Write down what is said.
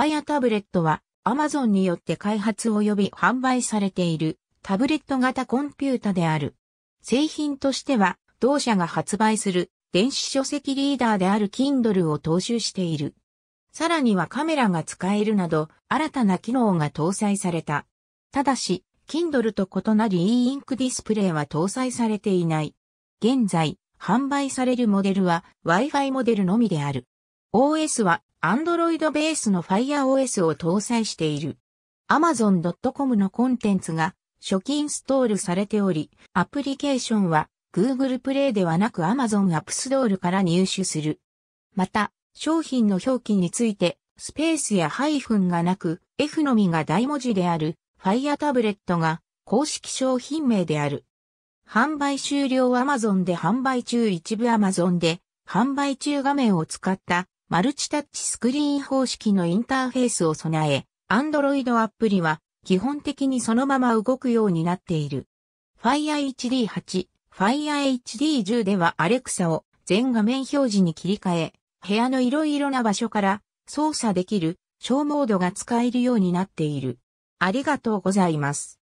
Fire タブレットは Amazon によって開発及び販売されているタブレット型コンピュータである。製品としては同社が発売する電子書籍リーダーである Kindle を踏襲している。さらにはカメラが使えるなど新たな機能が搭載された。ただし、Kindle と異なり e インクディスプレイは搭載されていない。現在、販売されるモデルは Wi-Fi モデルのみである。OS は Android ベースの FireOS を搭載している。Amazon.com のコンテンツが初期インストールされており、アプリケーションは Google Play ではなく Amazon App Store から入手する。また、商品の表記について、スペースやハイフンがなく、F のみが大文字である Fire タブレットが公式商品名である。販売終了 Amazon で販売中一部 Amazon で販売中画面を使ったマルチタッチスクリーン方式のインターフェースを備え、Android アプリは基本的にそのまま動くようになっている。Fire HD8、Fire HD10 では Alexa を全画面表示に切り替え、部屋の色々な場所から操作できる小モードが使えるようになっている。ありがとうございます。